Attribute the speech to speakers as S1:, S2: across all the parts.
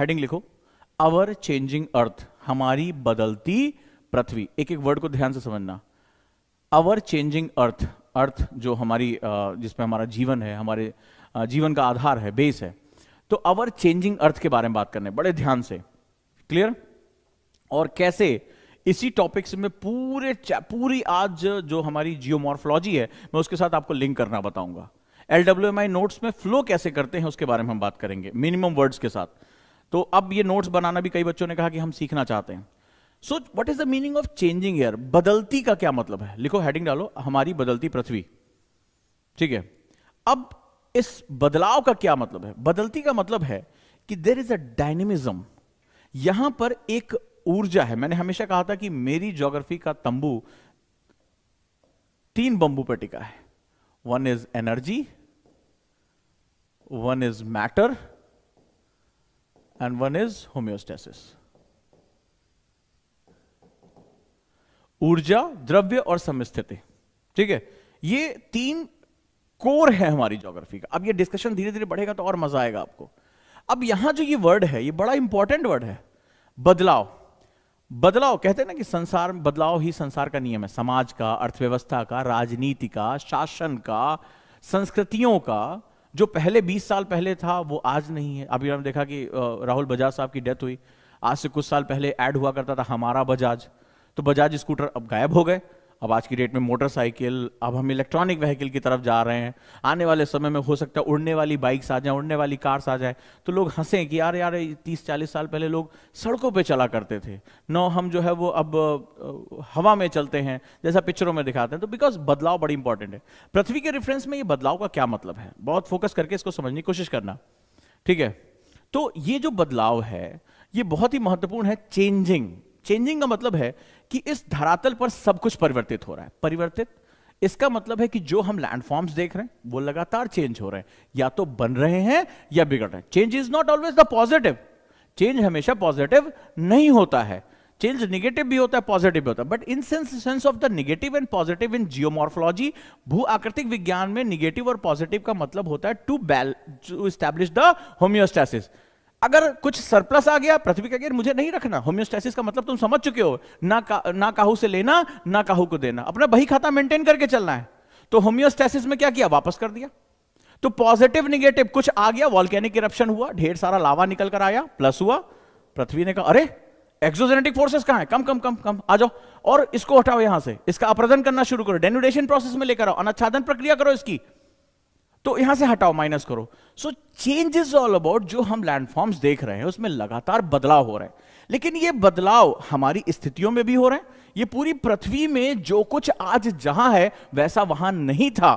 S1: Heading लिखो अवर changing अर्थ हमारी बदलती पृथ्वी एक एक वर्ड को ध्यान से समझना अवर चेंजिंग अर्थ अर्थ जो हमारी जिसमें हमारा जीवन है हमारे जीवन का आधार है बेस है तो अवर चेंजिंग अर्थ के बारे में बात करने बड़े ध्यान से क्लियर और कैसे इसी टॉपिक्स में पूरे पूरी आज जो हमारी जियोमॉर्फोलॉजी है मैं उसके साथ आपको लिंक करना बताऊंगा एलडब्ल्यू नोट्स में फ्लो कैसे करते हैं उसके बारे में हम बात करेंगे मिनिमम वर्ड्स के साथ तो अब ये नोट्स बनाना भी कई बच्चों ने कहा कि हम सीखना चाहते हैं so what is the meaning of changing air बदलती का क्या मतलब है लिखो हेडिंग डालो हमारी बदलती पृथ्वी ठीक है अब इस बदलाव का क्या मतलब है बदलती का मतलब है कि देर इज अ डायनेमिज्म यहां पर एक ऊर्जा है मैंने हमेशा कहा था कि मेरी ज्योग्राफी का तंबू तीन बंबू पर टिका है one is energy one is matter and one is homeostasis. ऊर्जा द्रव्य और समस्थिति ठीक है ये तीन कोर है हमारी ज्योग्राफी का अब ये डिस्कशन धीरे धीरे बढ़ेगा तो और मजा आएगा आपको अब यहां जो ये वर्ड है ये बड़ा इंपॉर्टेंट वर्ड है बदलाव बदलाव कहते हैं ना कि संसार बदलाव ही संसार का नियम है समाज का अर्थव्यवस्था का राजनीति का शासन का संस्कृतियों का जो पहले 20 साल पहले था वो आज नहीं है अभी हमने देखा कि राहुल बजाज साहब की डेथ हुई आज से कुछ साल पहले ऐड हुआ करता था हमारा बजाज तो बजाज स्कूटर अब गायब हो गए अब आज की डेट में मोटरसाइकिल अब हम इलेक्ट्रॉनिक व्हीकल की तरफ जा रहे हैं आने वाले समय में हो सकता है उड़ने वाली बाइक्स आ जाए उड़ने वाली कार्स आ जाए तो लोग हंसे कि यार यार तीस चालीस साल पहले लोग सड़कों पे चला करते थे नो हम जो है वो अब हवा में चलते हैं जैसा पिक्चरों में दिखाते हैं तो बिकॉज बदलाव बड़ी इंपॉर्टेंट है पृथ्वी के रेफरेंस में ये बदलाव का क्या मतलब है बहुत फोकस करके इसको समझने की कोशिश करना ठीक है तो ये जो बदलाव है ये बहुत ही महत्वपूर्ण है चेंजिंग चेंजिंग का मतलब है कि इस धरातल पर सब कुछ परिवर्तित हो रहा है परिवर्तित इसका मतलब है कि जो हम लैंडफॉर्म्स देख रहे हैं वो लगातार चेंज हो रहे हैं या तो बन रहे हैं या बिगड़ रहे हैं change is not always the positive change हमेशा पॉजिटिव नहीं होता है चेंज निगेटिव भी होता है पॉजिटिव भी होता है but in sense sense of the negative and positive in geomorphology भू आकृतिक विज्ञान में निगेटिव और पॉजिटिव का मतलब होता है टू बैल टू स्टैब्लिश द होम्योस्टैसिस अगर कुछ सरप्लस आ गया पृथ्वी का गिर मुझे नहीं रखना होम्योस्टेसिस का मतलब तुम समझ चुके हो ना का, ना काहू से लेना ना काहू को देना अपना बही खाता मेंटेन करके चलना है तो होम्योस्टेसिस में क्या किया वापस कर दिया तो पॉजिटिव निगेटिव कुछ आ गया वॉल्केनिक इरप्शन हुआ ढेर सारा लावा निकल कर आया प्लस हुआ पृथ्वी ने कहा अरे एक्सोजेनेटिक फोर्सेस कहां है कम कम कम कम आ जाओ और इसको हटाओ यहां से इसका अपरदन करना शुरू करो डेनुडेशन प्रोसेस में लेकर आओ अनाच्छादन प्रक्रिया करो इसकी तो यहां से हटाओ माइनस करो so change is all about जो हम लैंडफॉर्म्स देख रहे हैं उसमें लगातार बदलाव हो रहे हैं लेकिन ये बदलाव हमारी स्थितियों में भी हो रहे हैं ये पूरी पृथ्वी में जो कुछ आज जहां है वैसा वहां नहीं था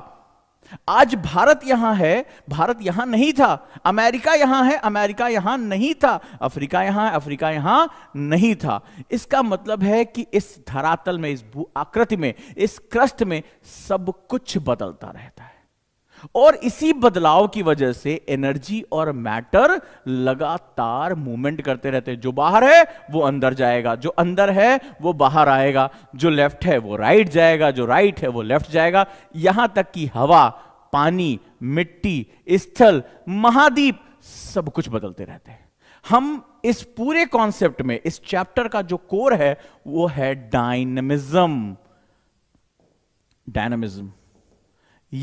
S1: आज भारत यहां है भारत यहां नहीं था अमेरिका यहां है अमेरिका यहां नहीं था अफ्रीका यहां है अफ्रीका यहां नहीं था इसका मतलब है कि इस धरातल में इस भू आकृति में इस क्रस्ट में सब कुछ बदलता रहता है और इसी बदलाव की वजह से एनर्जी और मैटर लगातार मूवमेंट करते रहते हैं जो बाहर है वो अंदर जाएगा जो अंदर है वो बाहर आएगा जो लेफ्ट है वो राइट जाएगा जो राइट है वो लेफ्ट जाएगा यहां तक कि हवा पानी मिट्टी स्थल महाद्वीप सब कुछ बदलते रहते हैं हम इस पूरे कॉन्सेप्ट में इस चैप्टर का जो कोर है वो है डायनमिज्म डायनामिज्म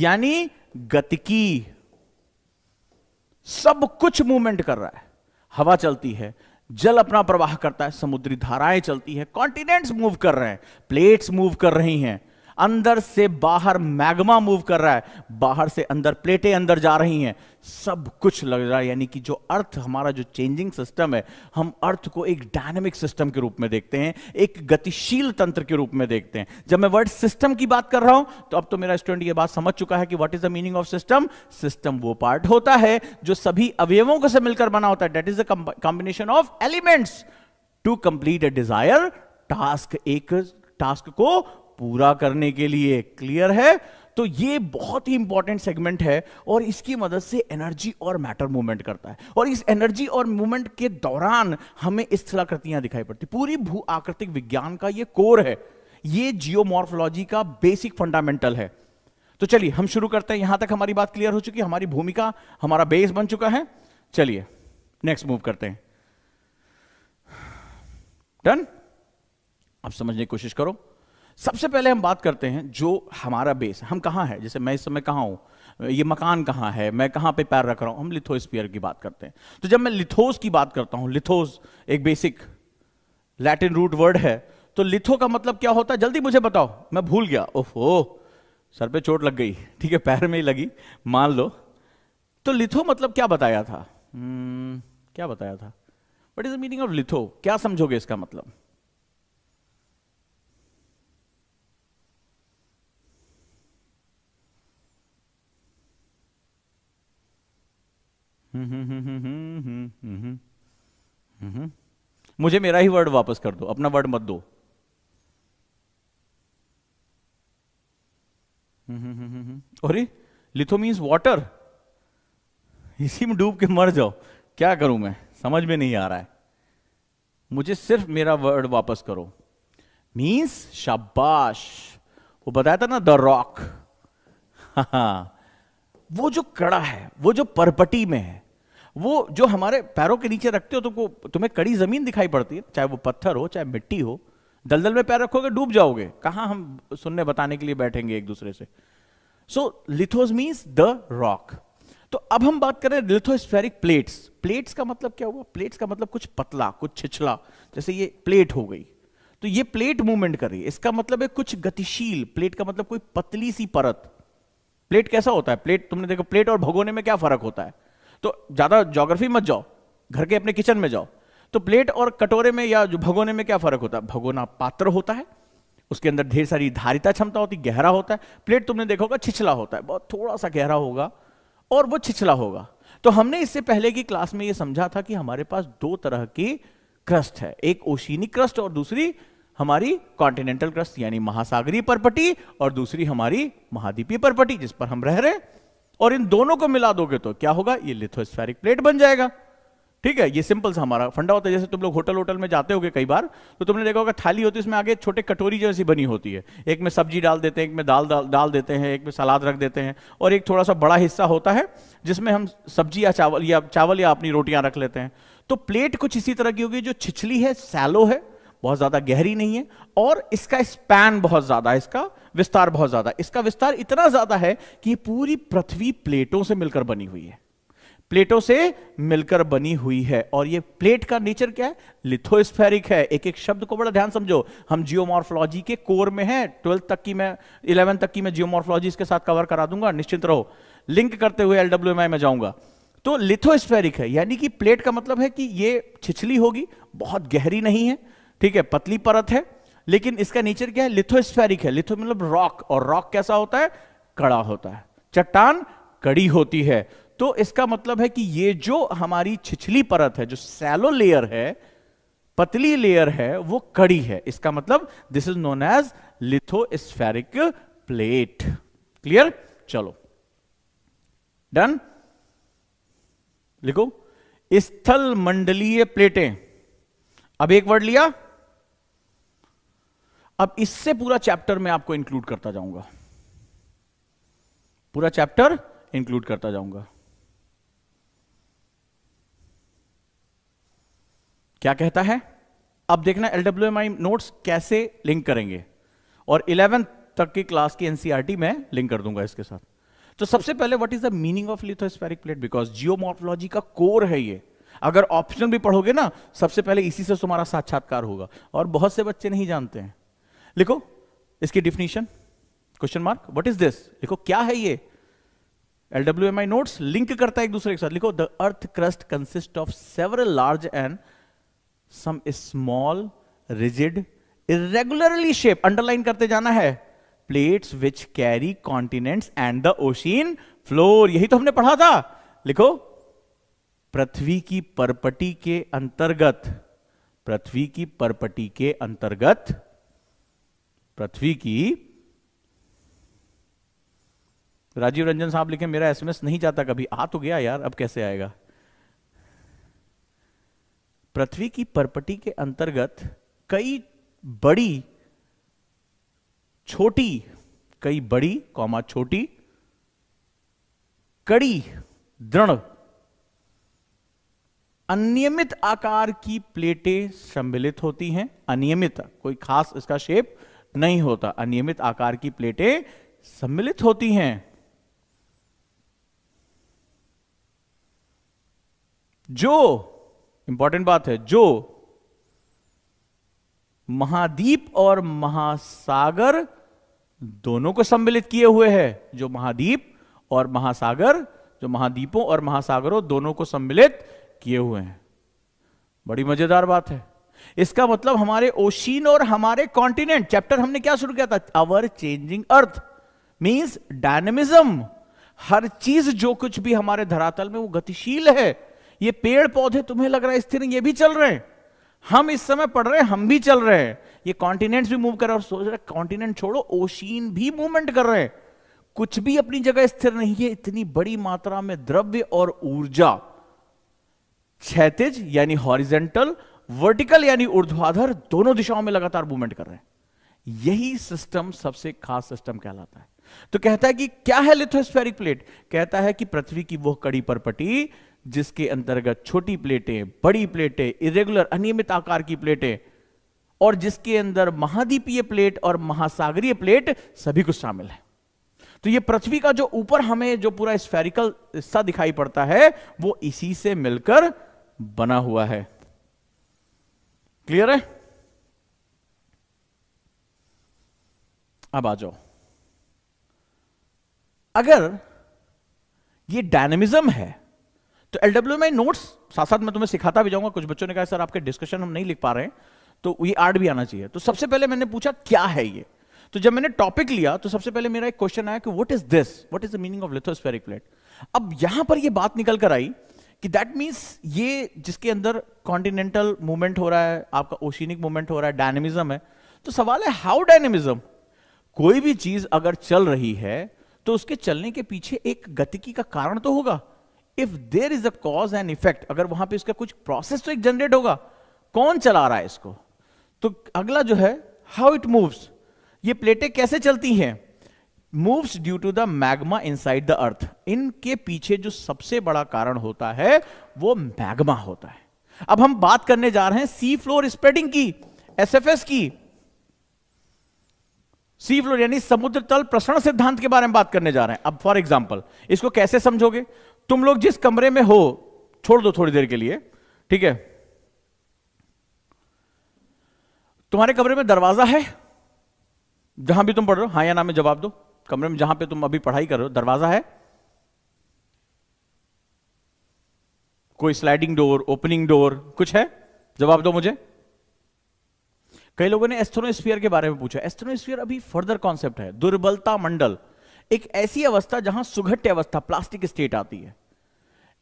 S1: यानी गतिकी सब कुछ मूवमेंट कर रहा है हवा चलती है जल अपना प्रवाह करता है समुद्री धाराएं चलती है कॉन्टिनेंट्स मूव कर रहे हैं प्लेट्स मूव कर रही हैं अंदर से बाहर मैग्मा मूव कर रहा है बाहर से अंदर प्लेटें अंदर जा रही हैं सब कुछ लग रहा है यानी कि जो अर्थ हमारा जो चेंजिंग सिस्टम है हम अर्थ को एक डायनेमिक सिस्टम के रूप में देखते हैं एक गतिशील तंत्र के रूप में देखते हैं जब मैं वर्ड सिस्टम की बात कर रहा हूं तो अब तो मेरा स्टूडेंट यह बात समझ चुका है कि what is the meaning of system system वो पार्ट होता है जो सभी अवयवों को से मिलकर बना होता है that is the combination of elements to complete a desire task एक टास्क को पूरा करने के लिए क्लियर है तो ये बहुत ही इंपॉर्टेंट सेगमेंट है और इसकी मदद से एनर्जी और मैटर मूवमेंट करता है और इस एनर्जी और मूवमेंट के दौरान हमें स्थलाकृतियां दिखाई पड़ती पूरी भू आकृतिक विज्ञान का ये कोर है ये जियोमॉर्फोलॉजी का बेसिक फंडामेंटल है तो चलिए हम शुरू करते हैं यहां तक हमारी बात क्लियर हो चुकी हमारी भूमिका हमारा बेस बन चुका है चलिए नेक्स्ट मूव करते हैं डन आप समझने की कोशिश करो सबसे पहले हम बात करते हैं जो हमारा बेस हम कहाँ है जैसे मैं इस समय कहाँ हूँ ये मकान कहाँ है मैं कहाँ पे पैर रख रहा हूँ हम लिथोस्पियर की बात करते हैं तो जब मैं लिथोस की बात करता हूँ लिथोस एक बेसिक लैटिन रूट वर्ड है तो लिथो का मतलब क्या होता है जल्दी मुझे बताओ मैं भूल गया ओहो सर पे चोट लग गई ठीक है पैर में ही लगी मान लो तो लिथो मतलब क्या बताया था hmm, क्या बताया था what is the meaning of litho क्या समझोगे इसका मतलब मुझे मेरा ही वर्ड वापस कर दो अपना वर्ड मत दो अरे लिथो मीन्स वाटर इसी में डूब के मर जाओ क्या करूं मैं समझ में नहीं आ रहा है मुझे सिर्फ मेरा वर्ड वापस करो मीन्स शाबाश वो बताया था ना द रॉक हाँ वो जो कड़ा है वो जो परपटी में है वो जो हमारे पैरों के नीचे रखते हो तुमको तुम्हें कड़ी जमीन दिखाई पड़ती है चाहे वो पत्थर हो चाहे मिट्टी हो दलदल में पैर रखोगे डूब जाओगे कहां हम सुनने बताने के लिए बैठेंगे एक दूसरे से so lithos means the rock तो अब हम बात करें लिथोस्फेरिक प्लेट्स प्लेट्स का मतलब क्या हुआ प्लेट्स का मतलब कुछ पतला कुछ छिछला जैसे ये प्लेट हो गई तो ये प्लेट मूवमेंट कर रही है इसका मतलब है कुछ गतिशील प्लेट का मतलब कोई पतली सी परत प्लेट कैसा होता है प्लेट तुमने देखो प्लेट और भगोने में क्या फर्क होता है तो ज़्यादा जोग्राफी मत जाओ घर के अपने किचन में जाओ तो प्लेट और कटोरे में या जो भगोने में क्या फर्क होता है भगोना पात्र होता है उसके अंदर ढेर सारी धारिता क्षमता होती गहरा होता है प्लेट तुमने देखा होगा छिछला होता है बहुत थोड़ा सा गहरा होगा और वो छिछला होगा तो हमने इससे पहले की क्लास में ये समझा था कि हमारे पास दो तरह की क्रस्ट है एक ओशीनी क्रस्ट और दूसरी हमारी कॉन्टिनेंटल क्रस्ट यानी महासागरीय परपटी और दूसरी हमारी महाद्वीपीय परपटी जिस पर हम रह रहे हैं और इन दोनों को मिला दोगे तो क्या होगा ये लिथोस्फेरिक प्लेट बन जाएगा ठीक है ये सिंपल सा हमारा फंडा होता है जैसे तुम लोग होटल होटल में जाते होगे कई बार तो तुमने देखा होगा थाली होती है उसमें आगे छोटे कटोरी जैसी बनी होती है एक में सब्जी डाल देते हैं एक में दाल डाल डाल देते हैं एक में सलाद रख देते हैं और एक थोड़ा सा बड़ा हिस्सा होता है जिसमें हम सब्जी या चावल या चावल या अपनी रोटियां रख लेते हैं तो प्लेट कुछ इसी तरह की होगी जो छिछली है सैलो है बहुत ज्यादा गहरी नहीं है और इसका स्पैन बहुत ज्यादा है इसका विस्तार बहुत ज्यादा इसका विस्तार इतना ज्यादा है कि पूरी पृथ्वी प्लेटों से मिलकर बनी हुई है प्लेटों से मिलकर बनी हुई है और ये प्लेट का नेचर क्या है लिथोस्फेरिक है एक एक शब्द को बड़ा ध्यान समझो हम जियोमॉर्फोलॉजी के कोर में हैं ट्वेल्थ तक की मैं इलेवन तक की मैं जियोमॉर्फोलॉजी इसके साथ कवर करा दूंगा निश्चित रहो लिंक करते हुए एलडब्ल्यू में जाऊंगा तो लिथोस्फेरिक है यानी कि प्लेट का मतलब है कि ये छिछली होगी बहुत गहरी नहीं है ठीक है पतली परत है लेकिन इसका नेचर क्या है लिथोस्फेरिक है लिथो मतलब रॉक और रॉक कैसा होता है कड़ा होता है चट्टान कड़ी होती है तो इसका मतलब है कि ये जो हमारी छिछली परत है जो सैलो लेयर है पतली लेयर है वो कड़ी है इसका मतलब this is known as lithospheric plate clear चलो डन लिखो स्थल मंडलीय प्लेटें अब एक वर्ड लिया अब इससे पूरा चैप्टर में आपको इंक्लूड करता जाऊंगा पूरा चैप्टर इंक्लूड करता जाऊंगा क्या कहता है अब देखना एलडब्ल्यू नोट्स कैसे लिंक करेंगे और इलेवेंथ तक की क्लास की एनसीईआरटी में लिंक कर दूंगा इसके साथ तो सबसे पहले what is the meaning of lithospheric plate because geomorphology का कोर है ये अगर ऑप्शन भी पढ़ोगे ना सबसे पहले इसी से तुम्हारा साक्षात्कार होगा और बहुत से बच्चे नहीं जानते हैं लिखो इसकी definition question mark what is this लिखो क्या है ये L W M I notes link करता है एक दूसरे के साथ लिखो the earth crust consist of several large and some small rigid irregularly shape underline करते जाना है plates which carry continents and the ocean floor यही तो हमने पढ़ा था लिखो पृथ्वी की परपटी के अंतर्गत पृथ्वी की परपटी के अंतर्गत पृथ्वी की राजीव रंजन साहब लिखे मेरा एसएमएस नहीं जाता कभी आ तो गया यार अब कैसे आएगा पृथ्वी की परपटी के अंतर्गत कई बड़ी छोटी कई बड़ी कौमा छोटी कड़ी दृढ़ अनियमित आकार की प्लेटें सम्मिलित होती हैं अनियमित कोई खास इसका शेप नहीं होता अनियमित आकार की प्लेटें सम्मिलित होती हैं जो इंपॉर्टेंट बात है जो महाद्वीप और महासागर दोनों को सम्मिलित किए हुए है जो महाद्वीप और महासागर जो महाद्वीपों और महासागरों दोनों को सम्मिलित किए हुए हैं बड़ी मजेदार बात है इसका मतलब हमारे ओशीन और हमारे कॉन्टिनेंट चैप्टर हमने क्या शुरू किया था our changing earth means dynamism हर चीज जो कुछ भी हमारे धरातल में वो गतिशील है ये पेड़ पौधे तुम्हें लग रहा है स्थिर ये भी चल रहे हैं हम इस समय पढ़ रहे हैं हम भी चल रहे हैं ये कॉन्टिनेंट्स भी मूव कर रहे और सोच रहे कॉन्टिनेंट छोड़ो ओशीन भी मूवमेंट कर रहे हैं कुछ भी अपनी जगह स्थिर नहीं है इतनी बड़ी मात्रा में द्रव्य और ऊर्जा क्षैतिज यानी हॉरिजेंटल वर्टिकल यानी ऊर्ध्वाधर दोनों दिशाओं में लगातार मूवमेंट कर रहे हैं यही सिस्टम सबसे खास सिस्टम कहलाता है तो कहता है कि क्या है लिथोस्फेरिक प्लेट कहता है कि पृथ्वी की वह कड़ी पटी जिसके अंतर्गत छोटी प्लेटें बड़ी प्लेटें इरेगुलर अनियमित आकार की प्लेटें और जिसके अंदर महाद्वीपीय प्लेट और महासागरीय प्लेट सभी कुछ शामिल है तो ये पृथ्वी का जो ऊपर हमें जो पूरा स्फेरिकल हिस्सा दिखाई पड़ता है वो इसी से मिलकर बना हुआ है क्लियर है अब आ जाओ अगर ये डायनेमिज्म है तो एलडब्ल्यू में नोट्स साथ साथ मैं तुम्हें सिखाता भी जाऊंगा कुछ बच्चों ने कहा सर आपके डिस्कशन हम नहीं लिख पा रहे हैं तो ये आर्ट भी आना चाहिए तो सबसे पहले मैंने पूछा क्या है ये तो जब मैंने टॉपिक लिया तो सबसे पहले मेरा एक क्वेश्चन आया कि what is this what is the meaning of lithospheric plate अब यहां पर यह बात निकल कर आई कि दैट मीन्स ये जिसके अंदर कॉन्टिनेंटल मूवमेंट हो रहा है आपका ओशिनिक मूवमेंट हो रहा है डायनेमिज्म है तो सवाल है हाउ डायनेमिज्म कोई भी चीज अगर चल रही है तो उसके चलने के पीछे एक गतिकी का कारण तो होगा if there is a cause and effect अगर वहां पे इसका कुछ प्रोसेस तो एक जनरेट होगा कौन चला रहा है इसको तो अगला जो है हाउ इट मूव्स ये प्लेटें कैसे चलती हैं moves due to the magma inside the earth इनके पीछे जो सबसे बड़ा कारण होता है वो मैग्मा होता है अब हम बात करने जा रहे हैं सी फ्लोर स्प्रेडिंग की एसएफएस की सी फ्लोर यानी समुद्र तल प्रसरण सिद्धांत के बारे में बात करने जा रहे हैं अब फॉर एग्जाम्पल इसको कैसे समझोगे तुम लोग जिस कमरे में हो छोड़ दो थोड़ी देर के लिए ठीक है तुम्हारे कमरे में दरवाजा है जहां भी तुम पढ़ रहे हो हाँ या ना में जवाब दो कमरे में जहां पे तुम अभी पढ़ाई कर रहे हो दरवाजा है कोई स्लाइडिंग डोर ओपनिंग डोर कुछ है जवाब दो मुझे कई लोगों ने एस्थ्रोस्फीयर के बारे में पूछा एस्थ्रोस्फीयर अभी फर्दर कॉन्सेप्ट है दुर्बलता मंडल एक ऐसी अवस्था जहां सुघट्य अवस्था प्लास्टिक स्टेट आती है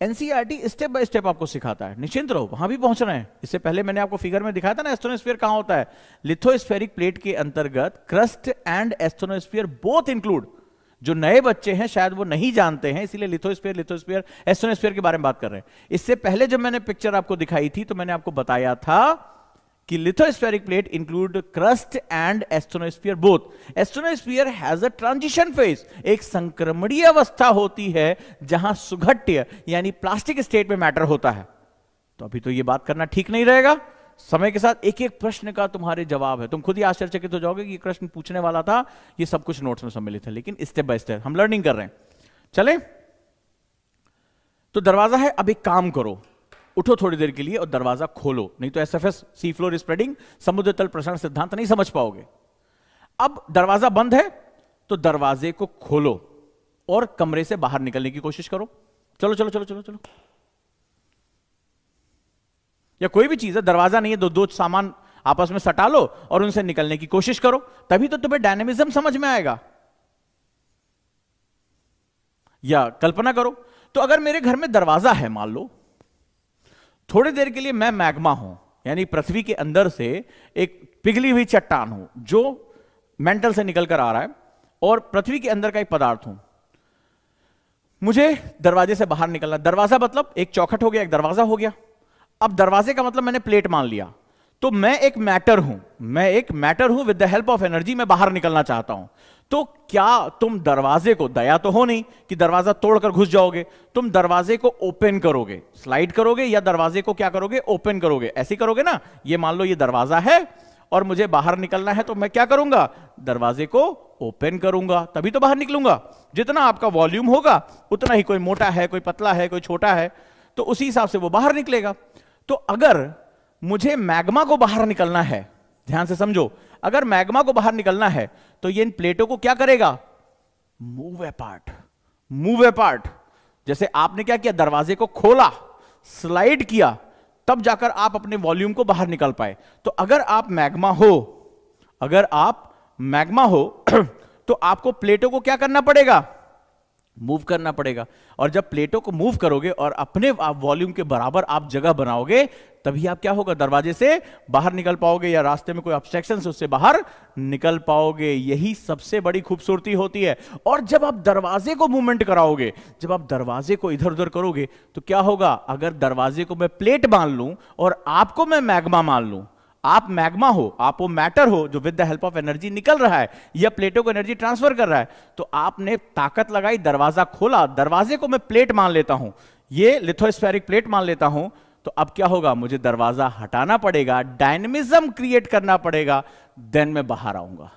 S1: एनसीईआरटी स्टेप बाय स्टेप आपको सिखाता है निश्चिंत रहो वहां भी पहुंच रहे हैं इससे पहले मैंने आपको फिगर में दिखाया था ना एस्ट्रोनोस्फीयर कहां होता है लिथोस्फेरिक प्लेट के अंतर्गत crust and asthenosphere both include जो नए बच्चे हैं शायद वो नहीं जानते हैं इसीलिए लिथोस्फीयर लिथोस्फीयर एस्ट्रोनोस्फीयर के बारे में बात कर रहे हैं इससे पहले जब मैंने पिक्चर आपको दिखाई थी तो मैंने आपको बताया था कि lithospheric plate include crust and asthenosphere both Asthenosphere has a transition phase एक संक्रमणीय अवस्था होती है जहां सुघट्य यानी प्लास्टिक स्टेट में मैटर होता है तो अभी तो यह बात करना ठीक नहीं रहेगा समय के साथ एक एक प्रश्न का तुम्हारे जवाब है तुम खुद ही आश्चर्यचकित हो जाओगे कि ये प्रश्न पूछने वाला था ये सब कुछ नोट्स में सम्मिलित है लेकिन स्टेप बाय स्टेप हम लर्निंग कर रहे हैं चले तो दरवाजा है अब एक काम करो उठो थोड़ी देर के लिए और दरवाजा खोलो नहीं तो S F S sea floor spreading समुद्र तल प्रसारण सिद्धांत नहीं समझ पाओगे अब दरवाजा बंद है तो दरवाजे को खोलो और कमरे से बाहर निकलने की कोशिश करो चलो चलो चलो चलो चलो या कोई भी चीज है दरवाजा नहीं है दो दो सामान आपस में सटा लो और उनसे निकलने की कोशिश करो तभी तो तुम्हें डायनेमिज्म समझ में आएगा या कल्पना करो तो अगर मेरे घर में दरवाजा है मान लो थोड़ी देर के लिए मैं मैग्मा हूं यानी पृथ्वी के अंदर से एक पिघली हुई चट्टान हूं जो मेंटल से निकलकर आ रहा है और पृथ्वी के अंदर का एक पदार्थ हूं मुझे दरवाजे से बाहर निकलना दरवाजा मतलब एक चौखट हो गया एक दरवाजा हो गया अब दरवाजे का मतलब मैंने प्लेट मान लिया तो मैं एक मैटर हूं मैं एक मैटर हूं with the help of energy मैं बाहर निकलना चाहता हूं तो क्या तुम दरवाजे को दया तो हो नहीं कि दरवाजा तोड़कर घुस जाओगे तुम दरवाजे को ओपन करोगे स्लाइड करोगे या दरवाजे को क्या करोगे ओपन करोगे ऐसे करोगे ना ये मान लो ये दरवाजा है और मुझे बाहर निकलना है तो मैं क्या करूंगा दरवाजे को ओपन करूंगा तभी तो बाहर निकलूंगा जितना आपका वॉल्यूम होगा उतना ही कोई मोटा है कोई पतला है कोई छोटा है तो उसी हिसाब से वो बाहर निकलेगा तो अगर मुझे मैग्मा को बाहर निकलना है ध्यान से समझो अगर मैग्मा को बाहर निकलना है तो ये इन प्लेटों को क्या करेगा move apart move apart जैसे आपने क्या किया दरवाजे को खोला स्लाइड किया तब जाकर आप अपने वॉल्यूम को बाहर निकल पाए तो अगर आप मैग्मा हो अगर आप मैग्मा हो तो आपको प्लेटों को क्या करना पड़ेगा मूव करना पड़ेगा और जब प्लेटों को मूव करोगे और अपने वॉल्यूम के बराबर आप जगह बनाओगे तभी आप क्या होगा दरवाजे से बाहर निकल पाओगे या रास्ते में कोई ऑब्स्ट्रक्शन उससे बाहर निकल पाओगे यही सबसे बड़ी खूबसूरती होती है और जब आप दरवाजे को मूवमेंट कराओगे जब आप दरवाजे को इधर उधर करोगे तो क्या होगा अगर दरवाजे को मैं प्लेट मान लू और आपको मैं मैग्मा मान लू आप मैग्मा हो आप वो मैटर हो जो with the help of energy निकल रहा है या प्लेटों को एनर्जी ट्रांसफर कर रहा है तो आपने ताकत लगाई दरवाजा खोला दरवाजे को मैं प्लेट मान लेता हूं ये लिथोस्फेरिक प्लेट मान लेता हूं तो अब क्या होगा मुझे दरवाजा हटाना पड़ेगा डायनेमिज्म क्रिएट करना पड़ेगा देन मैं बाहर आऊंगा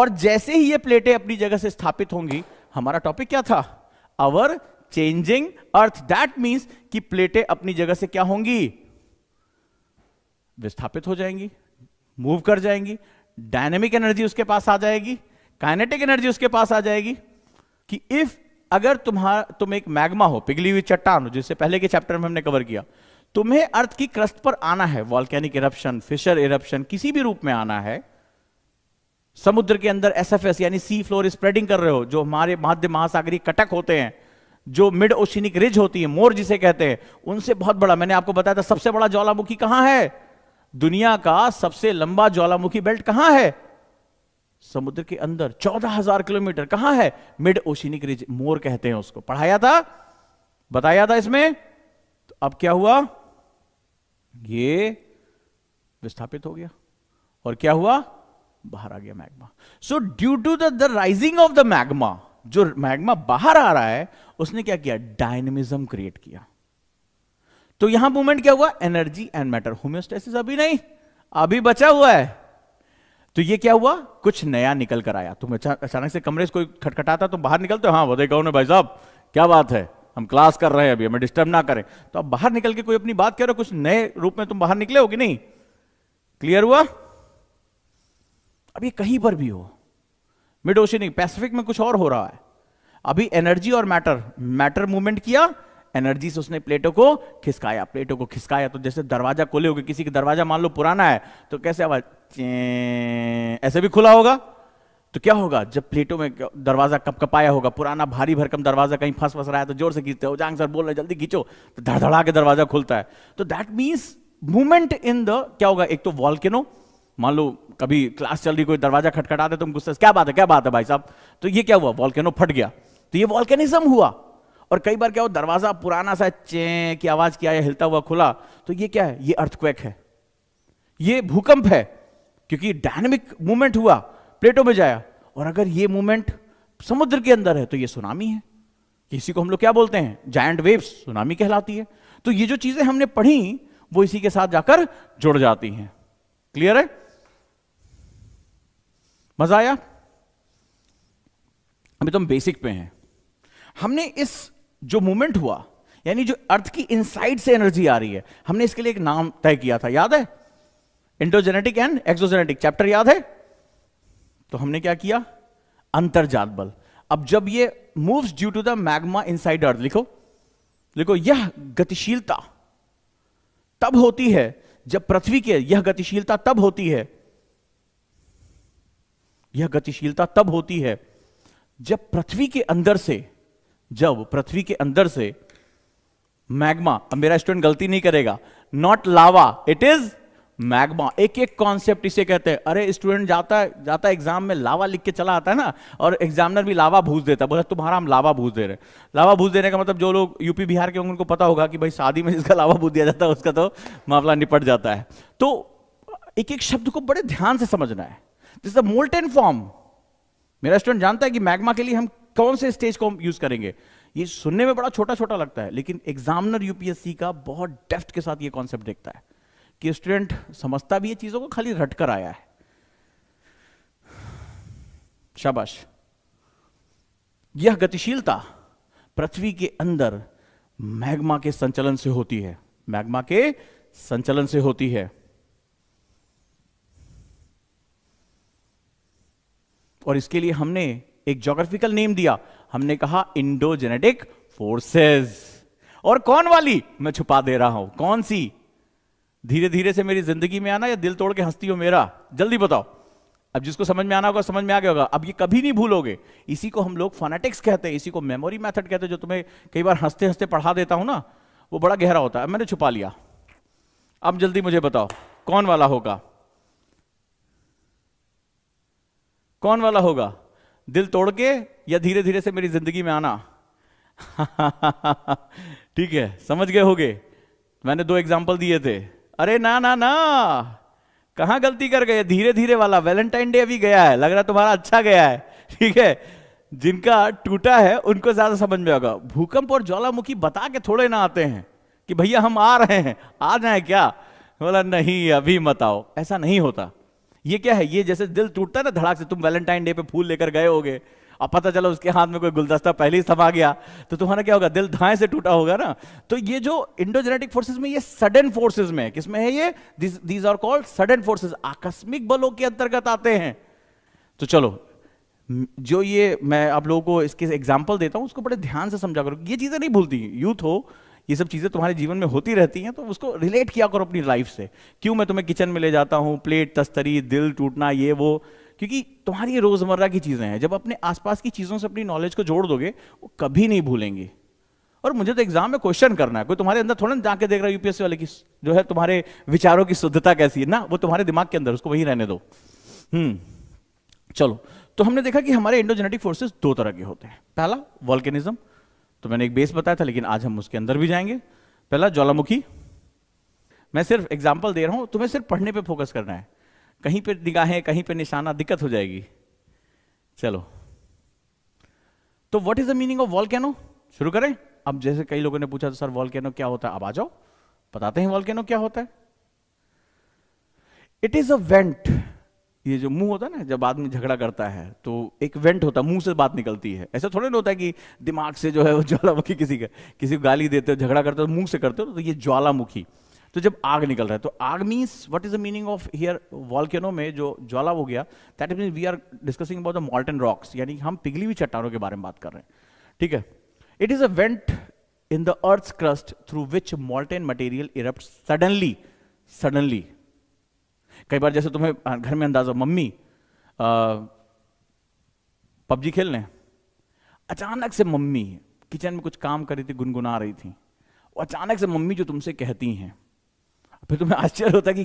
S1: और जैसे ही ये प्लेटें अपनी जगह से स्थापित होंगी हमारा टॉपिक क्या था our changing earth that means कि प्लेटें अपनी जगह से क्या होंगी विस्थापित हो जाएंगी मूव कर जाएंगी डायनेमिक एनर्जी उसके पास आ जाएगी काइनेटिक एनर्जी उसके पास आ जाएगी कि इफ अगर तुम्हारा तुम एक मैग्मा हो पिघली हुई चट्टान हो जिससे पहले के चैप्टर में हमने कवर किया तुम्हें अर्थ की क्रस्ट पर आना है वॉल्केनिक इरप्शन फिशर इरप्शन किसी भी रूप में आना है समुद्र के अंदर एसएफएस यानी सी फ्लोर स्प्रेडिंग कर रहे हो जो हमारे मध्य महासागरीय कटक होते हैं जो मिड ओशिनिक रिज होती है मोर जिसे कहते हैं उनसे बहुत बड़ा मैंने आपको बताया था सबसे बड़ा ज्वालामुखी कहां है दुनिया का सबसे लंबा ज्वालामुखी बेल्ट कहां है समुद्र के अंदर चौदह हजार किलोमीटर कहां है मिड ओशिनिक रिज मोर कहते हैं उसको पढ़ाया था बताया था इसमें तो अब क्या हुआ ये विस्थापित हो गया और क्या हुआ बाहर आ गया magma so due to the rising of the magma जो मैग्मा बाहर आ रहा है उसने क्या किया डायनेमिज्म क्रिएट किया तो यहां मूवमेंट क्या हुआ एनर्जी एंड मैटर होम्योस्टेसिस अभी नहीं अभी बचा हुआ है तो ये क्या हुआ कुछ नया निकल कर आया तुम अचानक से कमरे से कोई खटखटाता तो बाहर निकलते हो हाँ वो कौन है भाई साहब क्या बात है हम क्लास कर रहे हैं अभी हमें डिस्टर्ब ना करें तो आप बाहर निकल के कोई अपनी बात कह रहे हो कुछ नए रूप में तुम बाहर निकले हो कि नहीं क्लियर हुआ अभी कहीं पर भी हो मिड ओशन पैसिफिक में कुछ और हो रहा है अभी एनर्जी और मैटर मैटर मूवमेंट किया एनर्जी से उसने प्लेटो को खिसकाया प्लेटो को खिसकाया तो जैसे दरवाजा खोले होगा किसी का दरवाजा मान लो पुराना है तो कैसे आवाज ऐसे भी खुला होगा तो क्या होगा जब प्लेटो में दरवाजा कप कपाया होगा पुराना भारी भरकम दरवाजा कहीं फंस फंस रहा है तो जोर से खींचते हो जांग सर बोल रहे जल्दी खींचो तो धड़धड़ा के दरवाजा खुलता है तो that means movement in the क्या होगा एक तो वॉल्केनो मान लो कभी क्लास चल रही कोई दरवाजा खटखटा दे तुम तो गुस्से क्या बात है क्या बात है भाई साहब तो ये क्या हुआ वॉल्केनो फट गया तो ये वॉल्केनिज्म हुआ और कई बार क्या हो दरवाजा पुराना सा चे की आवाज किया या हिलता हुआ खुला तो ये क्या है ये अर्थक्वेक है ये भूकंप है क्योंकि डायनेमिक मूवमेंट हुआ प्लेटो में जाया और अगर ये मूवमेंट समुद्र के अंदर है तो ये सुनामी है इसी को हम लोग क्या बोलते हैं जायंट वेव्स सुनामी कहलाती है तो ये जो चीजें हमने पढ़ी वो इसी के साथ जाकर जुड़ जाती हैं क्लियर है मजा आया अभी तो हम बेसिक पे हैं हमने इस जो मूवमेंट हुआ यानी जो अर्थ की इनसाइड से एनर्जी आ रही है हमने इसके लिए एक नाम तय किया था याद है इंडोजेनेटिक एंड एक्सोजेनेटिक चैप्टर याद है तो हमने क्या किया अंतरजात बल अब जब ये moves due to the magma inside earth लिखो लिखो यह गतिशीलता तब होती है जब पृथ्वी के यह गतिशीलता तब होती है यह गतिशीलता तब होती है जब पृथ्वी के अंदर से जब पृथ्वी के अंदर से मैग्मा अब मेरा स्टूडेंट गलती नहीं करेगा not lava it is magma एक एक कॉन्सेप्ट इसे कहते हैं अरे स्टूडेंट जाता है जाता एग्जाम में लावा लिख के चला आता है ना और एग्जामिनर भी लावा भूज देता है बोला तुम्हारा हम लावा भूज दे रहे लावा भूज देने का मतलब जो लोग यूपी बिहार के होंगे उनको पता होगा कि भाई शादी में जिसका लावा भूज दिया जाता है उसका तो मामला निपट जाता है तो एक एक शब्द को बड़े ध्यान से समझना है दिस द मोल्टेन फॉर्म मेरा स्टूडेंट जानता है कि मैग्मा के लिए हम कौन से स्टेज को यूज करेंगे ये सुनने में बड़ा छोटा छोटा लगता है लेकिन एग्जामिनर यूपीएससी का बहुत डेफ्ट के साथ ये कॉन्सेप्ट देखता है कि स्टूडेंट समझता भी है चीज़ों को खाली रटकर आया है शाबाश यह गतिशीलता पृथ्वी के अंदर मैग्मा के संचलन से होती है मैग्मा के संचलन से होती है और इसके लिए हमने एक जोग्राफिकल नेम दिया हमने कहा इंडोजेनेटिक फोर्सेस और कौन वाली मैं छुपा दे रहा हूं कौन सी धीरे धीरे से मेरी जिंदगी में आना या दिल तोड़ के हंसती हो मेरा जल्दी बताओ अब जिसको समझ में आना होगा समझ में आ गया होगा अब ये कभी नहीं भूलोगे इसी को हम लोग फोनेटिक्स कहते हैं इसी को मेमोरी मैथड कहते हैं जो तुम्हें कई बार हंसते हंसते पढ़ा देता हूं ना वो बड़ा गहरा होता है मैंने छुपा लिया अब जल्दी मुझे बताओ कौन वाला होगा कौन वाला होगा दिल तोड़ के या धीरे धीरे से मेरी जिंदगी में आना ठीक है समझ गए होगे मैंने दो एग्जाम्पल दिए थे अरे ना ना ना कहा गलती कर गए धीरे धीरे वाला वैलेंटाइन डे अभी गया है लग रहा तुम्हारा अच्छा गया है ठीक है जिनका टूटा है उनको ज्यादा समझ में आगा भूकंप और ज्वालामुखी बता के थोड़े ना आते हैं कि भैया हम आ रहे हैं आ जाए क्या बोला नहीं अभी मत आओ ऐसा नहीं होता ये क्या है ये जैसे दिल टूटता है ना धड़ाक से तुम वैलेंटाइन डे पे फूल लेकर गए होगे और पता चला उसके हाथ में कोई गुलदस्ता पहले ही समा गया तो तुम्हारा क्या होगा दिल धाएं से टूटा होगा ना तो ये जो इंडोजेनेटिक फोर्सेज में ये सडन फोर्सेज में किसमें है ये these are called sudden forces आकस्मिक बलों के अंतर्गत आते हैं तो चलो जो ये मैं आप लोगों को इसके एग्जाम्पल देता हूं उसको बड़े ध्यान से समझा करो ये चीज़ें नहीं भूलती यूथ हो ये सब चीज़ें तुम्हारे जीवन में होती रहती हैं तो उसको रिलेट किया करो अपनी लाइफ से क्यों मैं तुम्हें किचन में ले जाता हूं प्लेट तस्तरी दिल टूटना ये वो क्योंकि तुम्हारी ये रोज़मर्रा की चीज़ें हैं जब अपने आसपास की चीज़ों से अपनी नॉलेज को जोड़ दोगे वो कभी नहीं भूलेंगे और मुझे तो एग्जाम में क्वेश्चन करना है कोई तुम्हारे अंदर थोड़ा जाके देख रहा है यूपीएससी वाले की जो है तुम्हारे विचारों की शुद्धता कैसी है ना वो तुम्हारे दिमाग के अंदर उसको वहीं रहने दो हम्म चलो तो हमने देखा कि हमारे इंडोजेनेटिक फोर्सेस दो तरह के होते हैं पहला वॉल्केनिज्म तो मैंने एक बेस बताया था लेकिन आज हम उसके अंदर भी जाएंगे पहला ज्वालामुखी मैं सिर्फ एग्जाम्पल दे रहा हूं तुम्हें सिर्फ पढ़ने पर फोकस करना है कहीं पर निगाहें कहीं पर निशाना दिक्कत हो जाएगी चलो तो what is the meaning of volcano शुरू करें अब जैसे कई लोगों ने पूछा तो सर वॉलकैनो क्या होता है अब आ जाओ बताते हैं वॉलकैनो क्या होता है इट इज अ वेंट ये जो मुंह होता है ना जब आदमी झगड़ा करता है तो एक वेंट होता है मुंह से बात निकलती है ऐसा थोड़ा ना होता है कि दिमाग से जो है वो ज्वालामुखी किसी का किसी को गाली देते हो झगड़ा करते हो तो मुंह से करते हो तो ये ज्वालामुखी तो जब आग निकल रहा है तो आग means what is the meaning of here volcano में जो ज्वाला हो गया that mean we are discussing about the molten rocks यानी हम पिघली हुई चट्टानों के बारे में बात कर रहे हैं ठीक है it is a vent in the earth crust through which molten material erupt suddenly suddenly कई बार जैसे तुम्हें घर में अंदाजा मम्मी पबजी खेल रहे अचानक से मम्मी किचन में कुछ काम कर रही थी गुनगुना रही थी अचानक से मम्मी जो तुमसे कहती हैं फिर तुम्हें आश्चर्य होता है कि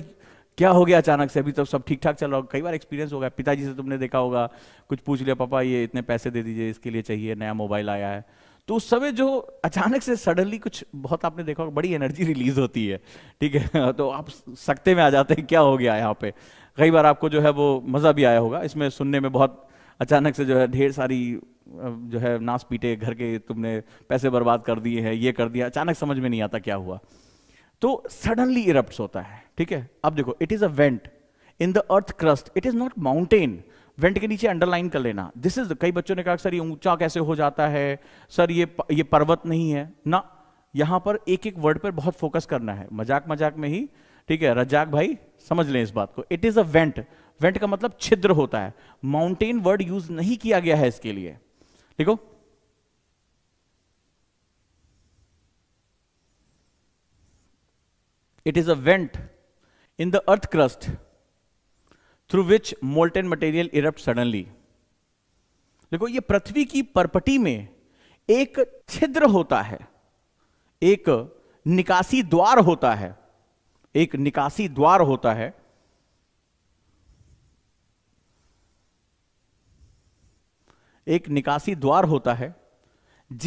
S1: क्या हो गया अचानक से अभी तो सब ठीक ठाक चल रहा होगा कई बार एक्सपीरियंस होगा पिताजी से तुमने देखा होगा कुछ पूछ लिया पापा ये इतने पैसे दे दीजिए इसके लिए चाहिए नया मोबाइल आया है तो उस समय जो अचानक से सडनली कुछ बहुत आपने देखा होगा बड़ी एनर्जी रिलीज होती है ठीक है तो आप सकते में आ जाते हैं क्या हो गया यहाँ पे कई बार आपको जो है वो मज़ा भी आया होगा इसमें सुनने में बहुत अचानक से जो है ढेर सारी जो है नाश पीटे घर के तुमने पैसे बर्बाद कर दिए हैं ये कर दिया अचानक समझ में नहीं आता क्या हुआ तो सडनली इरप्ट होता है ठीक है अब देखो it is a vent in the earth crust it is not mountain vent के नीचे अंडरलाइन कर लेना दिस इज कई बच्चों ने कहा सर ये ऊंचा कैसे हो जाता है सर ये ये पर्वत नहीं है ना यहां पर एक एक वर्ड पर बहुत फोकस करना है मजाक मजाक में ही ठीक है रजाक भाई समझ लें इस बात को it is a vent vent का मतलब छिद्र होता है माउंटेन वर्ड यूज नहीं किया गया है इसके लिए देखो It is a vent in the earth crust through which molten material erupts suddenly. देखो ये पृथ्वी की परपटी में एक छिद्र होता है एक निकासी द्वार होता है एक निकासी द्वार होता है एक निकासी द्वार होता है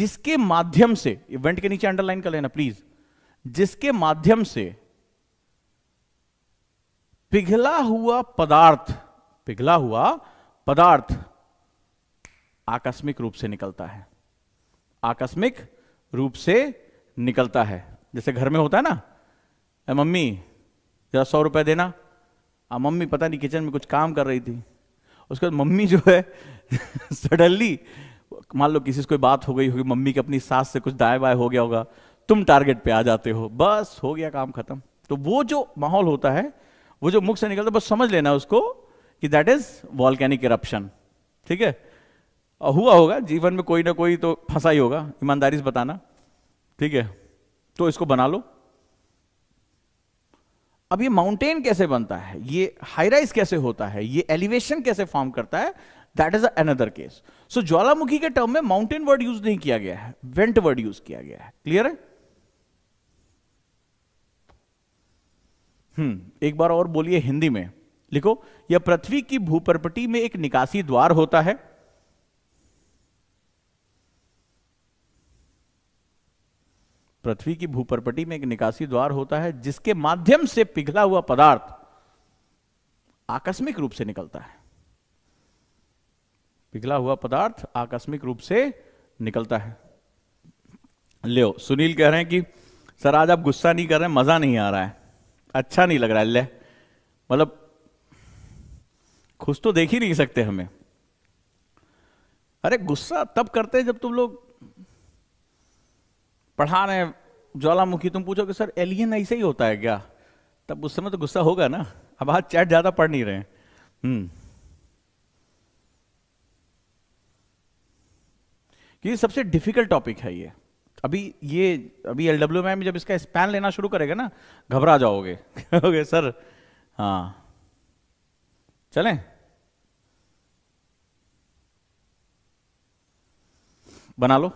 S1: जिसके माध्यम से इवेंट के नीचे अंडरलाइन कर लेना प्लीज जिसके माध्यम से पिघला हुआ पदार्थ पिघला हुआ पदार्थ आकस्मिक रूप से निकलता है आकस्मिक रूप से निकलता है जैसे घर में होता है ना ए मम्मी जरा सौ रुपए देना आ मम्मी पता नहीं किचन में कुछ काम कर रही थी उसके बाद मम्मी जो है सडनली मान लो किसी से कोई बात हो गई होगी मम्मी की अपनी सास से कुछ दाएं बाएं हो गया होगा तुम टारगेट पे आ जाते हो बस हो गया काम खत्म तो वो जो माहौल होता है वो जो मुख से निकलता है बस समझ लेना उसको कि दैट इज वॉल्केनिक इरप्शन ठीक है और हुआ होगा जीवन में कोई ना कोई तो फंसा ही होगा ईमानदारी से बताना ठीक है तो इसको बना लो अब ये माउंटेन कैसे बनता है ये हाईराइज कैसे होता है ये एलिवेशन कैसे फॉर्म करता है that is another case so ज्वालामुखी के टर्म में माउंटेन वर्ड यूज नहीं किया गया है वेंट वर्ड यूज किया गया है क्लियर है हम्म एक बार और बोलिए हिंदी में लिखो यह पृथ्वी की भूपरपटी में एक निकासी द्वार होता है पृथ्वी की भूपरपटी में एक निकासी द्वार होता है जिसके माध्यम से पिघला हुआ पदार्थ आकस्मिक रूप से निकलता है पिघला हुआ पदार्थ आकस्मिक रूप से निकलता है ले सुनील कह रहे हैं कि सर आज आप गुस्सा नहीं कर रहे मजा नहीं आ रहा है अच्छा नहीं लग रहा ले मतलब खुश तो देख ही नहीं सकते हमें अरे गुस्सा तब करते हैं जब तुम लोग पढ़ा रहे ज्वालामुखी तुम पूछो कि सर एलियन ऐसे ही होता है क्या तब उस समय तो गुस्सा होगा ना अब आज चैट ज्यादा पढ़ नहीं रहे हैं क्योंकि हम्म। सबसे डिफिकल्ट टॉपिक है ये अभी ये अभी एल डब्ल्यू एम जब इसका स्पैन लेना शुरू करेगा ना घबरा जाओगे ओके सर हाँ चलें बना लो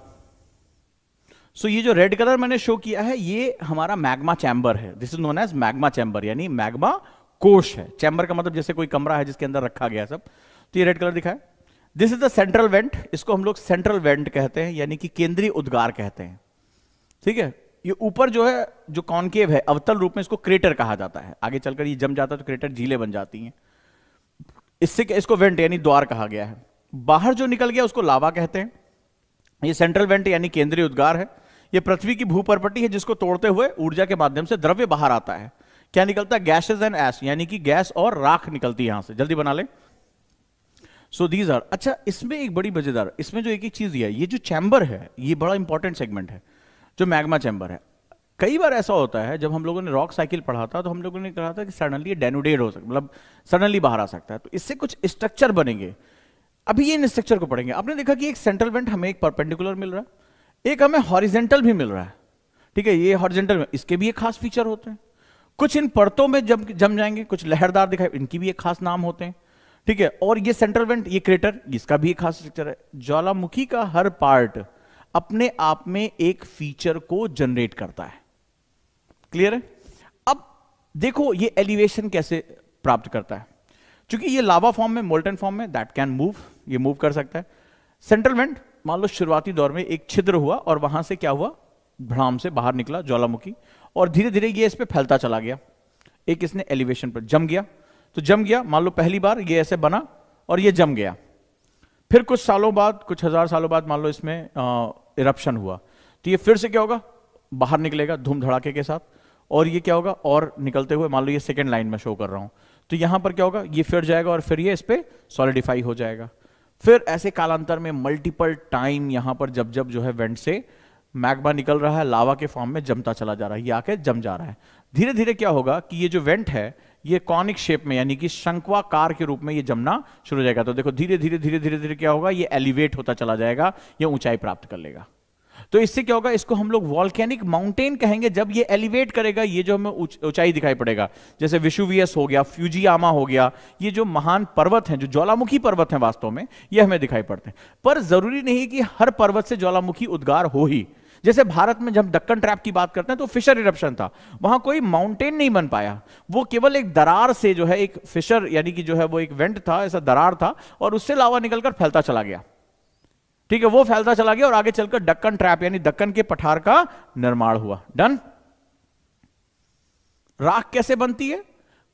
S1: सो so, ये जो रेड कलर मैंने शो किया है ये हमारा मैग्मा चैम्बर है this is known as magma chamber यानी मैग्मा कोश है चैम्बर का मतलब जैसे कोई कमरा है जिसके अंदर रखा गया सब तो ये रेड कलर दिखाया this is the central vent इसको हम लोग सेंट्रल वेंट कहते हैं यानी कि केंद्रीय उद्गार कहते हैं ठीक है ये ऊपर जो है जो कॉन्केव है अवतल रूप में इसको क्रेटर कहा जाता है आगे चलकर ये जम जाता है तो क्रेटर झीले बन जाती हैं इससे इसको वेंट यानी द्वार कहा गया है बाहर जो निकल गया उसको लावा कहते हैं ये सेंट्रल वेंट यानी केंद्रीय उद्गार है ये पृथ्वी की भूपरपट्टी है जिसको तोड़ते हुए ऊर्जा के माध्यम से द्रव्य बाहर आता है क्या निकलता है गैसेज एंड एस यानी कि गैस और राख निकलती है यहां से जल्दी बना लें सो दीज आर अच्छा इसमें एक बड़ी मजेदार इसमें जो एक एक चीज दिया है ये जो चैम्बर है ये बड़ा इंपॉर्टेंट सेगमेंट है जो मैग्मा चैम्बर है कई बार ऐसा होता है जब हम लोगों ने रॉक साइकिल पढ़ा था तो हम लोगों ने कहा था कि सडनली डेनोडेड हो सकता मतलब सडनली बाहर आ सकता है तो इससे कुछ स्ट्रक्चर बनेंगे अभी ये इन स्ट्रक्चर को पढ़ेंगे आपने देखा कि एक सेंट्रल वेंट हमें एक परपेंडिकुलर मिल रहा है एक हमें हॉरिजेंटल भी मिल रहा है ठीक है ये हॉरिजेंटल में इसके भी एक खास फीचर होते हैं कुछ इन परतों में जम जम जाएंगे कुछ लहरदार दिखाई इनकी भी एक खास नाम होते हैं ठीक है और ये सेंट्रल वेंट ये क्रेटर इसका भी एक खास स्ट्रक्चर है ज्वालामुखी का हर पार्ट अपने आप में एक फीचर को जनरेट करता है क्लियर है अब देखो ये एलिवेशन कैसे प्राप्त करता है क्योंकि ये लावा फॉर्म में मोल्टन फॉर्म में दैट कैन मूव ये मूव कर सकता है सेंट्रल वेंट मान लो शुरुआती दौर में एक छिद्र हुआ और वहां से क्या हुआ भ्राम से बाहर निकला ज्वालामुखी और धीरे धीरे ये इस पर फैलता चला गया एक इसने एलिवेशन पर जम गया तो जम गया मान लो पहली बार ये ऐसे बना और ये जम गया फिर कुछ सालों बाद कुछ हजार सालों बाद मान लो इसमें इरप्शन हुआ तो ये फिर से क्या होगा बाहर निकलेगा धूम धड़ाके के साथ और ये क्या होगा और निकलते हुए मान लो ये सेकेंड लाइन में शो कर रहा हूं तो यहां पर क्या होगा ये फिर जाएगा और फिर ये इस पर सॉलिडिफाई हो जाएगा फिर ऐसे कालांतर में मल्टीपल टाइम यहां पर जब जब जो है वेंट से मैग्मा निकल रहा है लावा के फॉर्म में जमता चला जा रहा है ये आके जम जा रहा है धीरे धीरे क्या होगा कि ये जो वेंट है ये कॉनिक शेप में यानी कि शंक्वाकार के रूप में ये जमना शुरू हो जाएगा तो देखो धीरे धीरे धीरे धीरे धीरे क्या होगा ये एलिवेट होता चला जाएगा ये ऊंचाई प्राप्त कर लेगा तो इससे क्या होगा इसको हम लोग वॉल्केनिक माउंटेन कहेंगे जब ये एलिवेट करेगा ये जो हमें ऊंचाई दिखाई पड़ेगा जैसे विशुवियस हो गया फ्यूजियामा हो गया ये जो महान पर्वत हैं जो ज्वालामुखी पर्वत हैं वास्तव में ये हमें दिखाई पड़ते हैं पर जरूरी नहीं कि हर पर्वत से ज्वालामुखी उद्गार हो ही जैसे भारत में जब दक्कन ट्रैप की बात करते हैं तो फिशर इरप्शन था वहां कोई माउंटेन नहीं बन पाया वो केवल एक दरार से जो है एक फिशर यानी कि जो है वो एक वेंट था ऐसा दरार था और उससे लावा निकलकर फैलता चला गया ठीक है वो फैलता चला गया और आगे चलकर डक्कन ट्रैप यानी दक्कन के पठार का निर्माण हुआ डन राख कैसे बनती है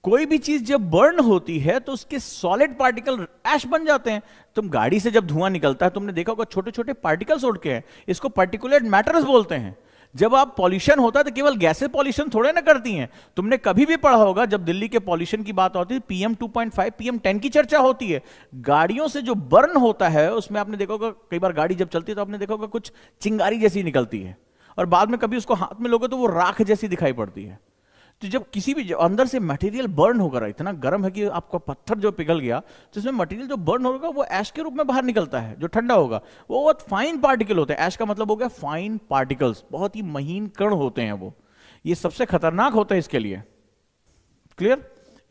S1: कोई भी चीज जब बर्न होती है तो उसके सॉलिड पार्टिकल ऐश बन जाते हैं तुम गाड़ी से जब धुआं निकलता है तुमने देखा होगा छोटे छोटे पार्टिकल्स उड़ के हैं इसको पर्टिकुलर मैटर्स बोलते हैं जब आप पॉल्यूशन होता है तो केवल गैसेस पॉल्यूशन थोड़े ना करती हैं तुमने कभी भी पढ़ा होगा जब दिल्ली के पॉल्यूशन की बात होती है पीएम 2.5 पीएम 10 की चर्चा होती है गाड़ियों से जो बर्न होता है उसमें आपने देखा होगा कई बार गाड़ी जब चलती है तो आपने देखा होगा कुछ चिंगारी जैसी निकलती है और बाद में कभी उसको हाथ में लोगे तो वो राख जैसी दिखाई पड़ती है तो जब किसी भी अंदर से मटेरियल बर्न होकर इतना गर्म है कि आपका पत्थर जो पिघल गया तो इसमें मटेरियल जो बर्न होगा वो ऐश के रूप में बाहर निकलता है जो ठंडा होगा वो बहुत फाइन पार्टिकल होते हैं ऐश का मतलब हो गया फाइन पार्टिकल्स बहुत ही महीन कण होते हैं वो ये सबसे खतरनाक होता है इसके लिए क्लियर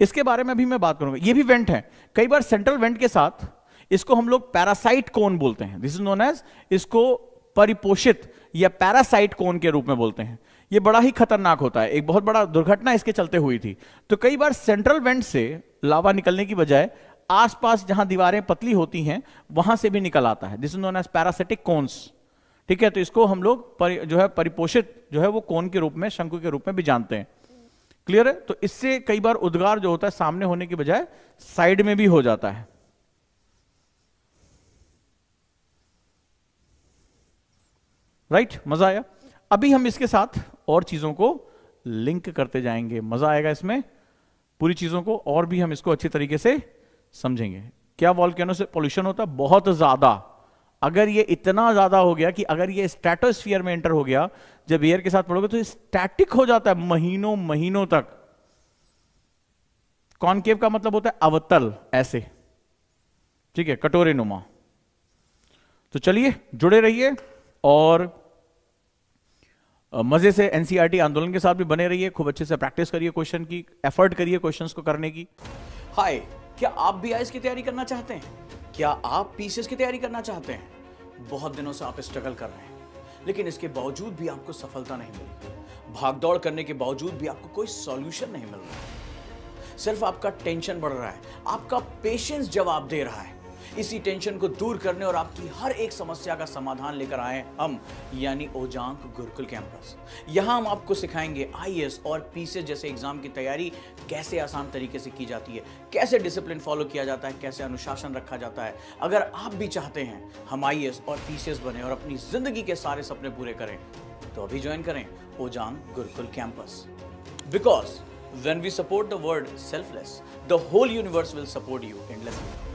S1: इसके बारे में भी मैं बात करूंगा ये भी वेंट है कई बार सेंट्रल वेंट के साथ इसको हम लोग पैरासाइट कोन बोलते हैं दिस इज नोन एज इसको परिपोषित या पैरासाइट कोन के रूप में बोलते हैं ये बड़ा ही खतरनाक होता है एक बहुत बड़ा दुर्घटना इसके चलते हुई थी तो कई बार सेंट्रल वेंट से लावा निकलने की बजाय आसपास जहां दीवारें पतली होती हैं वहां से भी निकल आता है this is known as parasitic cones ठीक है तो इसको हम लोग परि, जो है परिपोषित जो है वो कोन के रूप में शंकु के रूप में भी जानते हैं क्लियर है तो इससे कई बार उद्गार जो होता है सामने होने की बजाय साइड में भी हो जाता है राइट right? मजा आया अभी हम इसके साथ और चीजों को लिंक करते जाएंगे मजा आएगा इसमें पूरी चीजों को और भी हम इसको अच्छे तरीके से समझेंगे क्या वॉल्केनो से पोल्यूशन होता है बहुत ज्यादा अगर ये इतना ज्यादा हो गया कि अगर ये स्ट्रेटोस्फीयर में एंटर हो गया जब एयर के साथ पड़ोगे तो स्टैटिक हो जाता है महीनों महीनों तक कॉनकेव का मतलब होता है अवतल ऐसे ठीक है कटोरे नुमा तो चलिए जुड़े रहिए और मज़े से एनसीईआरटी e आंदोलन के साथ भी बने रहिए खूब अच्छे से प्रैक्टिस करिए क्वेश्चन की एफर्ट करिए क्वेश्चंस को करने की हाय क्या आप बी की तैयारी करना चाहते हैं क्या आप पीसीएस की तैयारी करना चाहते हैं बहुत दिनों से आप स्ट्रगल कर रहे हैं लेकिन इसके बावजूद भी आपको सफलता नहीं मिली भागदौड़ करने के बावजूद भी आपको कोई सॉल्यूशन नहीं मिल रहा सिर्फ आपका टेंशन बढ़ रहा है आपका पेशेंस जवाब दे रहा है इसी टेंशन को दूर करने और आपकी हर एक समस्या का समाधान लेकर आए हम यानी ओजांक गुरुकुल कैंपस यहां हम आपको सिखाएंगे आई और पी जैसे एग्जाम की तैयारी कैसे आसान तरीके से की जाती है कैसे डिसिप्लिन फॉलो किया जाता है कैसे अनुशासन रखा जाता है अगर आप भी चाहते हैं हम आई और पी बने और अपनी जिंदगी के सारे सपने पूरे करें तो अभी ज्वाइन करें Ojaank Gurukul campus because when we support the word selfless, the whole universe will support you endlessly.